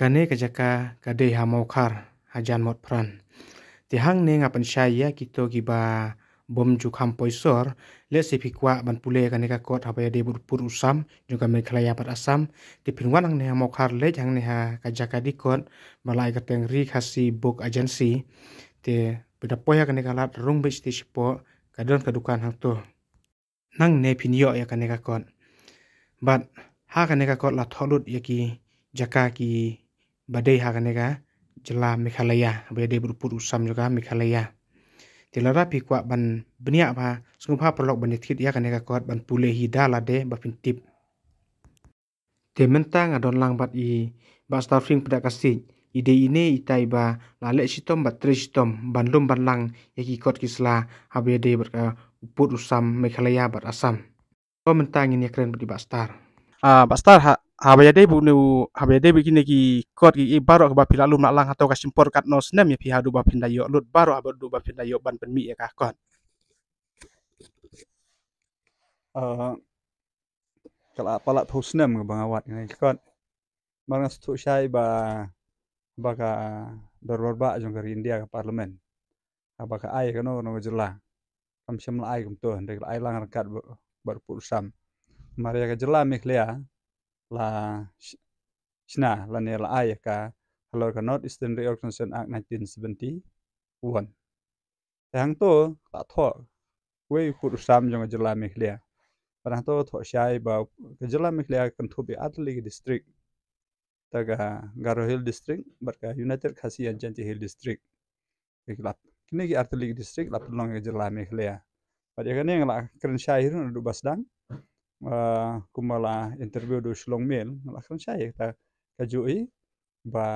Kane kajaka kade hamokhar hajan mot pran. Tihang ne ngapan syaya kito giba bom ju ham poisor le se pikwa ban pule kane ka kot ha de bur pur usam juga me khalaya pat asam ti pinwan ang ne hamokhar le jang ne ha kajaka dikot malai ka teng ri khasi book agency te beda poya ya kane lat rung be ti sipo kadon kadukan hang tu nang ne pinyo ya kane ka kot bat ha kane ka kot la tholut ya ki jaka ki badai haganega jela Meghalaya badai berupa usam juga mikhalaya telara pikwa ban benia ba sungpha prolog ban thit ya kanega kot ban pule dala de ba pin tip te mentang adon lang bat i ba staffing pada kasih ide ini itai ba lale sitom bat tre sitom ban lum ban lang ya ki kot kisla habe de usam mikhalaya bat asam ko mentang ini keren di star. Ah, Bastar ha habaya bu nu habaya debu begini ki kot ki baro ba pilalu nak lang atau kasimpor kat nos nem ya pihak du ba yuk lu baro abad du ba yuk ban penmi ya kah kot. Eh, kalau kala palak tu senem ke bang awat ni kot bang stu syai ba ba ka ba jong ke india ke parlemen apa ah, ka ai ka no no jela kam la ai kum tu ndek ai lang kat bar sam. maria ka jela mi klea la shna la ne la ai ya ka halor ka north eastern reorganization act 1971 tang to ta tho we kur sam jong jala mekhlia ya. parang to tho shai ba jala mekhlia ya kan thu bi atli district taga garo hill district barka united khasi anjanti hill district la kini ki atli district lap long jala mekhlia Pada kene yang lah keren syair nu du dang kumala interview do shilong mil lakon chai ta kajui ba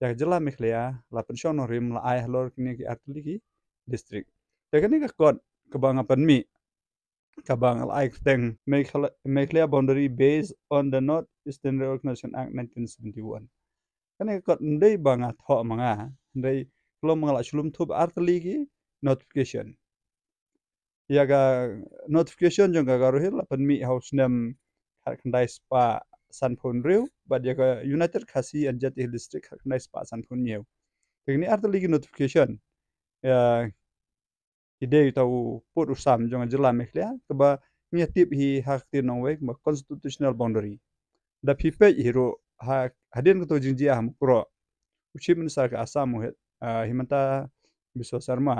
ya jela miklia la shono rim la ai halor kini ki atli ki district ya kini ka kod mi kabang la teng miklia boundary based on the north eastern Recognition act 1971 kini ka kod ndai bangat tho manga ndai kalau mengalak shlum thub atli ki notification yaga notification jong gaga rohil lapan mi house nem kandai spa riu reu but ga united khasi and jet hill district kandai spa sanphon yeu tegni arta ligi notification ya ide tau pot usam jong jila mekhlia kaba nia tip hi hakti wek ma constitutional boundary da pipe hiro ha hadin ko ji aham kro uchi minister ka asam himanta biswa sharma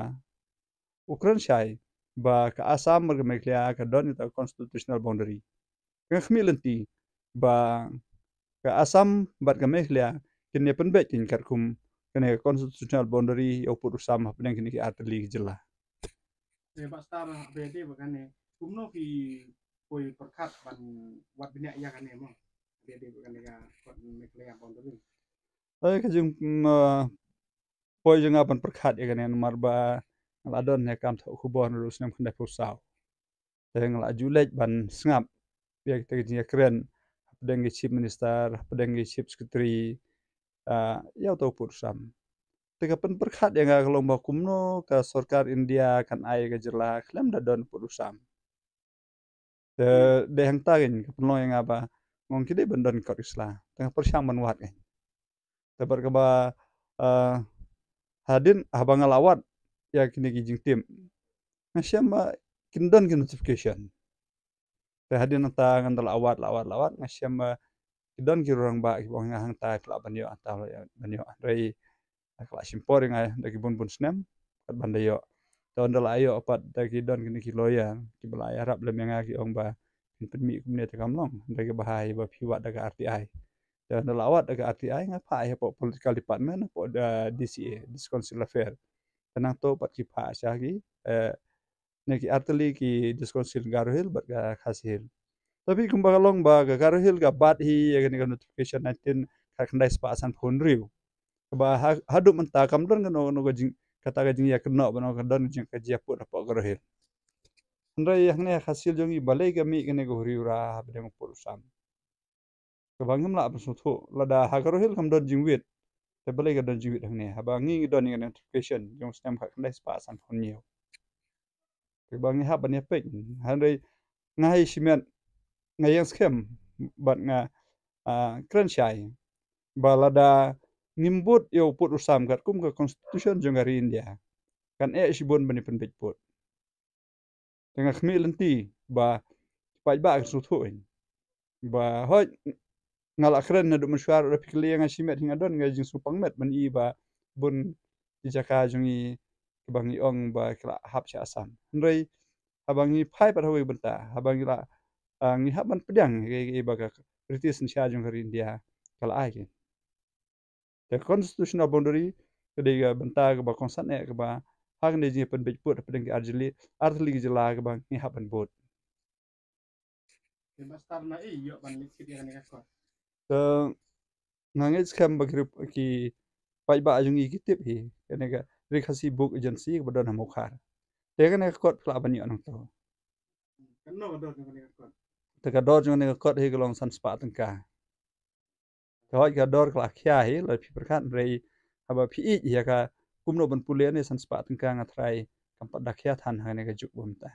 ukran shai ba ka asa mergemeklia ka don ita constitutional boundary ka khmilenti ba ka asam bat ka meklia kene pen bet kin kar kum kene constitutional boundary yo pur sam hapne kene ki atli jela te ba star bete bakane kumno ki koi perkat ban wat binya ya kane mo bete bakane ka kon meklia boundary ai ka jung mm, poi jung apan perkat ya kane mar ba ngala don ne kam tho khubon ru snem khne pu sao julej ban sngap pia ya, te gi kren pedang gi chief minister pedang gi chief secretary eh, ya to pur sam te ka pen perkhat ya kalong lomba kumno ka sarkar india kan ai ga jela klem kan da don pur sam te hmm. de hang ta ka pno yang apa ngong kide don kau isla tengah ban wat kan te berkaba eh, hadin abang lawat яг нэг ижингтэй маш яма киндэн гэн нотификейшн тэ хади нантаа гандал аваад лаваад лаваад маш яма киндэн гэр ранг баг бонга хан таа клабан ё антаа ё ан ё андрей аклаш импоринг ай дэки бун бун снэм кат банда ё тон дала ё опат дэки дон гэн ки лоя ки бла араб лэм янга ки онг ба ин пин ми кумне тэ кам лонг дэки бахай ба фива дэка арти ай тэ нала ват дэка арти ай нга па ай по политикал департмент по дэ ди си дис консул афэр तो pa भाषा की neki arteli ki diskon sil garo hil bat ga khasil tapi kum long ba ga hil ga bat hi ya ga notification natin ka kan dai spasan phone riu ba hadu menta kam don ga no ga jing kata ga jing ya kno ba no ga don jing ka jia pu da pa hil ndra ya ne khasil i balai ga mi ga ne ga riu ra ha ba dem pur bangam la ba su tho la da ha garo hil kam don jing wit te bale ga da jiwit hang ne haba ngi ngi don ngi notification jong stem kha kan dai spa san phone nhiều ke ba ngi ha ban ya pek han rei ngai shimen ngai yang skem bat nga a kran shai balada nimbut yo put usam kat kum ka constitution jong ari india kan e shibon bani pen pek put tengah khmi lenti ba pai ba su thuin ba hoj ngal akhren na du mushwar ra pikli yang ashi hinga don ngai jing supang met man i ba bun i jaka jung i bang i ong ba kla hap cha asam ndrei abang i phai par hoi banta abang i la ang i hap man pdyang ge i ba ka ritis cha jung ri india kala ai ge the constitutional boundary ke de banta ge ba konsan ne ke ba hak ne jing pen bej put pdyang ge arjili arjili ge la ge bang i hap ban bot Mas tarna i yo ban lik kidi hanika kor. So, ngangit scam grup ki pai ba ajung iki tip hi kene ga rekasi book agency ke badan hamokar te kene kot kla ban yo nang to kenno kene kot te ka dor jung ne kot hi kelong san spa tengka te hoi ka dor kla khya hi la pi perkat rei haba pi i ya ka kumno ban pulen ne san spa tengka ngatrai kampat dakhya than ha ne juk ta